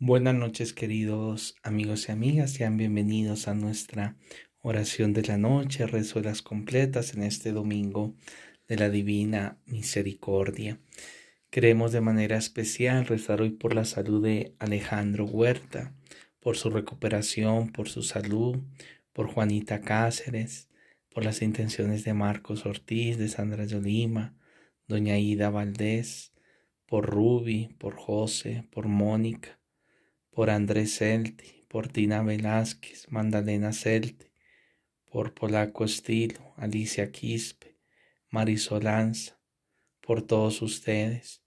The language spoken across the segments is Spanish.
Buenas noches queridos amigos y amigas, sean bienvenidos a nuestra oración de la noche, resuelas completas en este domingo de la Divina Misericordia. Queremos de manera especial rezar hoy por la salud de Alejandro Huerta, por su recuperación, por su salud, por Juanita Cáceres, por las intenciones de Marcos Ortiz, de Sandra Yolima, doña Ida Valdés, por Ruby, por José, por Mónica por Andrés Celte, por Tina Velázquez, Magdalena Celte, por Polaco Estilo, Alicia Quispe, Marisolanza, por todos ustedes.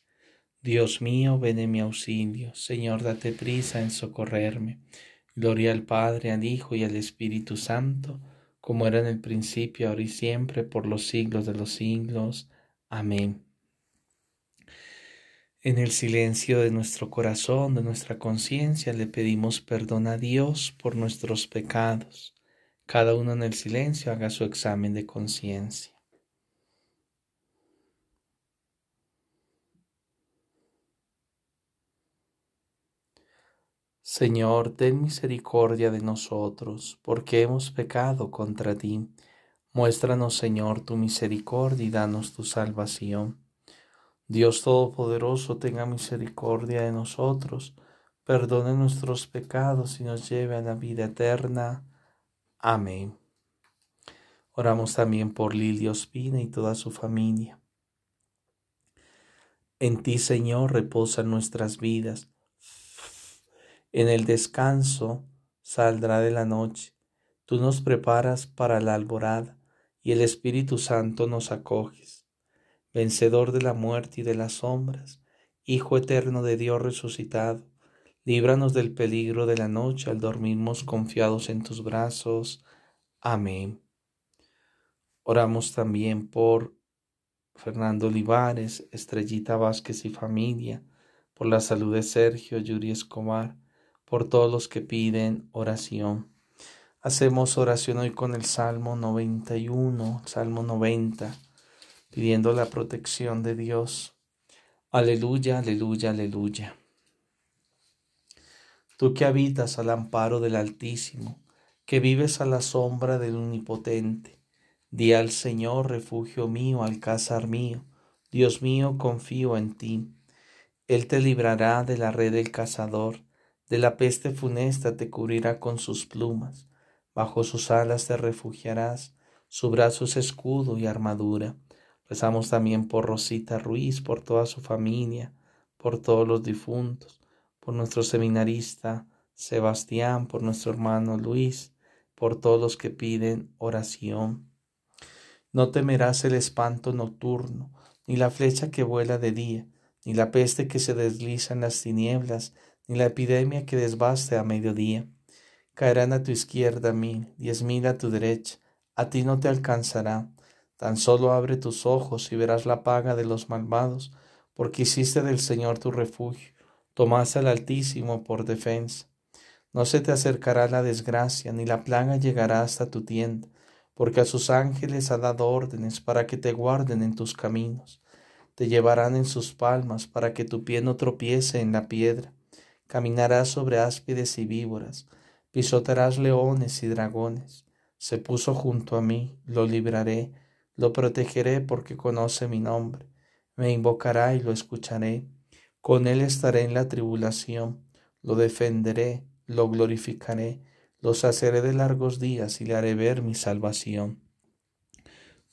Dios mío, ven en mi auxilio. Señor, date prisa en socorrerme. Gloria al Padre, al Hijo y al Espíritu Santo, como era en el principio, ahora y siempre, por los siglos de los siglos. Amén. En el silencio de nuestro corazón, de nuestra conciencia, le pedimos perdón a Dios por nuestros pecados. Cada uno en el silencio haga su examen de conciencia. Señor, ten misericordia de nosotros, porque hemos pecado contra ti. Muéstranos, Señor, tu misericordia y danos tu salvación. Dios Todopoderoso tenga misericordia de nosotros, perdone nuestros pecados y nos lleve a la vida eterna. Amén. Oramos también por Lilia Ospina y toda su familia. En ti, Señor, reposan nuestras vidas. En el descanso saldrá de la noche. Tú nos preparas para la alborada y el Espíritu Santo nos acoges vencedor de la muerte y de las sombras, Hijo eterno de Dios resucitado, líbranos del peligro de la noche al dormirnos confiados en tus brazos. Amén. Oramos también por Fernando Olivares, Estrellita Vázquez y familia, por la salud de Sergio Yuri Escobar, por todos los que piden oración. Hacemos oración hoy con el Salmo 91, Salmo 90 pidiendo la protección de Dios. Aleluya, aleluya, aleluya. Tú que habitas al amparo del Altísimo, que vives a la sombra del Omnipotente, di al Señor, refugio mío, alcázar mío, Dios mío, confío en ti. Él te librará de la red del cazador, de la peste funesta te cubrirá con sus plumas, bajo sus alas te refugiarás, su brazo es escudo y armadura. Rezamos también por Rosita Ruiz, por toda su familia, por todos los difuntos, por nuestro seminarista Sebastián, por nuestro hermano Luis, por todos los que piden oración. No temerás el espanto nocturno, ni la flecha que vuela de día, ni la peste que se desliza en las tinieblas, ni la epidemia que desbaste a mediodía. Caerán a tu izquierda mil, diez mil a tu derecha, a ti no te alcanzará Tan solo abre tus ojos y verás la paga de los malvados, porque hiciste del Señor tu refugio, tomaste al Altísimo por defensa. No se te acercará la desgracia, ni la plaga llegará hasta tu tienda, porque a sus ángeles ha dado órdenes para que te guarden en tus caminos. Te llevarán en sus palmas para que tu pie no tropiece en la piedra. Caminarás sobre áspides y víboras, pisotarás leones y dragones. Se puso junto a mí, lo libraré lo protegeré porque conoce mi nombre. Me invocará y lo escucharé. Con él estaré en la tribulación. Lo defenderé, lo glorificaré. Lo saceré de largos días y le haré ver mi salvación.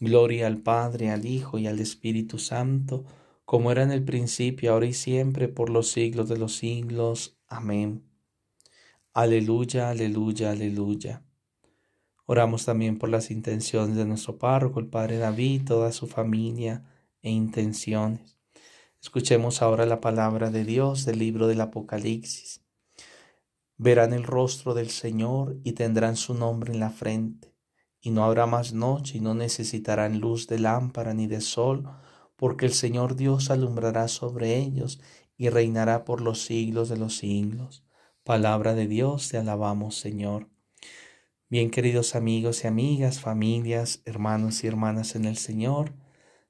Gloria al Padre, al Hijo y al Espíritu Santo, como era en el principio, ahora y siempre, por los siglos de los siglos. Amén. Aleluya, aleluya, aleluya. Oramos también por las intenciones de nuestro párroco, el Padre David, toda su familia e intenciones. Escuchemos ahora la palabra de Dios del libro del Apocalipsis. Verán el rostro del Señor y tendrán su nombre en la frente, y no habrá más noche y no necesitarán luz de lámpara ni de sol, porque el Señor Dios alumbrará sobre ellos y reinará por los siglos de los siglos. Palabra de Dios, te alabamos Señor. Bien, queridos amigos y amigas, familias, hermanos y hermanas en el Señor,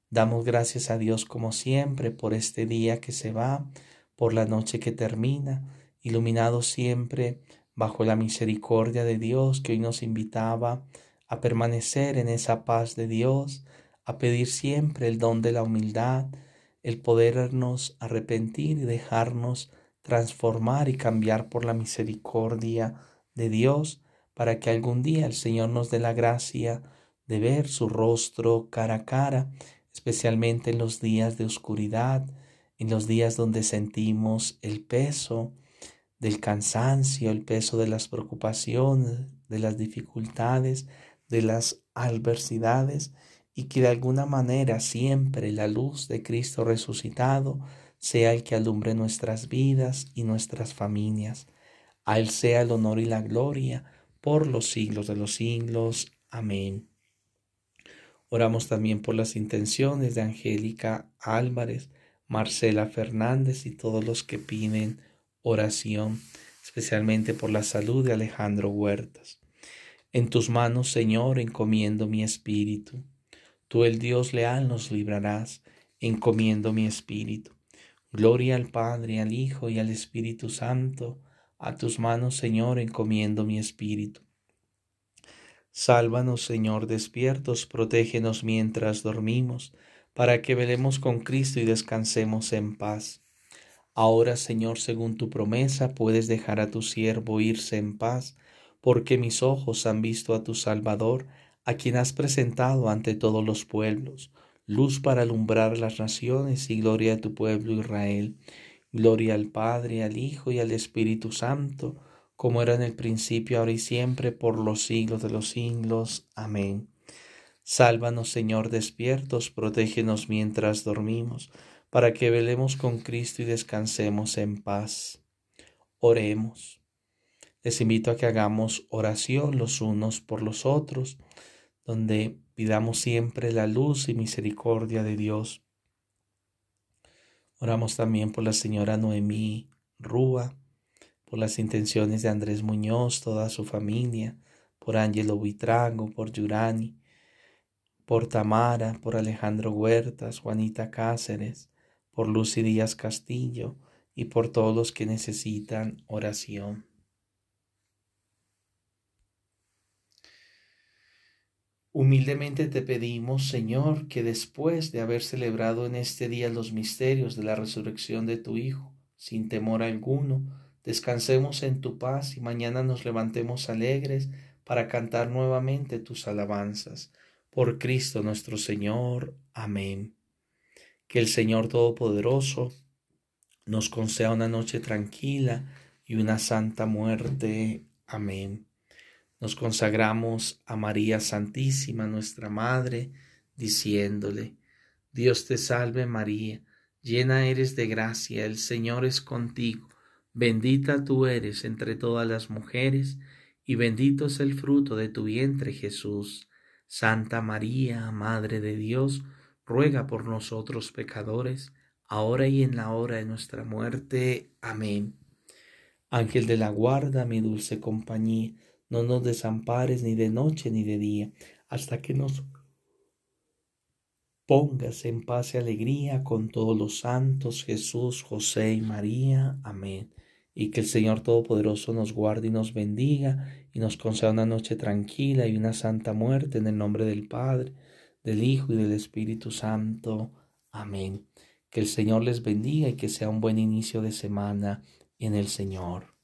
damos gracias a Dios como siempre por este día que se va, por la noche que termina, iluminados siempre bajo la misericordia de Dios que hoy nos invitaba a permanecer en esa paz de Dios, a pedir siempre el don de la humildad, el podernos arrepentir y dejarnos transformar y cambiar por la misericordia de Dios para que algún día el Señor nos dé la gracia de ver su rostro cara a cara, especialmente en los días de oscuridad, en los días donde sentimos el peso del cansancio, el peso de las preocupaciones, de las dificultades, de las adversidades, y que de alguna manera siempre la luz de Cristo resucitado sea el que alumbre nuestras vidas y nuestras familias. A Él sea el honor y la gloria por los siglos de los siglos. Amén. Oramos también por las intenciones de Angélica Álvarez, Marcela Fernández y todos los que piden oración, especialmente por la salud de Alejandro Huertas. En tus manos, Señor, encomiendo mi espíritu. Tú, el Dios leal, nos librarás, encomiendo mi espíritu. Gloria al Padre, al Hijo y al Espíritu Santo a tus manos, Señor, encomiendo mi espíritu. Sálvanos, Señor, despiertos, protégenos mientras dormimos, para que velemos con Cristo y descansemos en paz. Ahora, Señor, según tu promesa, puedes dejar a tu siervo irse en paz, porque mis ojos han visto a tu Salvador, a quien has presentado ante todos los pueblos, luz para alumbrar las naciones y gloria a tu pueblo Israel Gloria al Padre, al Hijo y al Espíritu Santo, como era en el principio, ahora y siempre, por los siglos de los siglos. Amén. Sálvanos, Señor, despiertos, protégenos mientras dormimos, para que velemos con Cristo y descansemos en paz. Oremos. Les invito a que hagamos oración los unos por los otros, donde pidamos siempre la luz y misericordia de Dios Oramos también por la señora Noemí Rúa, por las intenciones de Andrés Muñoz, toda su familia, por Ángelo Buitrago, por Yurani, por Tamara, por Alejandro Huertas, Juanita Cáceres, por Lucy Díaz Castillo y por todos los que necesitan oración. Humildemente te pedimos, Señor, que después de haber celebrado en este día los misterios de la resurrección de tu Hijo, sin temor alguno, descansemos en tu paz y mañana nos levantemos alegres para cantar nuevamente tus alabanzas. Por Cristo nuestro Señor. Amén. Que el Señor Todopoderoso nos conceda una noche tranquila y una santa muerte. Amén. Nos consagramos a María Santísima, nuestra Madre, diciéndole, Dios te salve María, llena eres de gracia, el Señor es contigo, bendita tú eres entre todas las mujeres, y bendito es el fruto de tu vientre Jesús. Santa María, Madre de Dios, ruega por nosotros pecadores, ahora y en la hora de nuestra muerte. Amén. Ángel de la guarda, mi dulce compañía, no nos desampares ni de noche ni de día, hasta que nos pongas en paz y alegría con todos los santos, Jesús, José y María. Amén. Y que el Señor Todopoderoso nos guarde y nos bendiga y nos conceda una noche tranquila y una santa muerte en el nombre del Padre, del Hijo y del Espíritu Santo. Amén. Que el Señor les bendiga y que sea un buen inicio de semana en el Señor.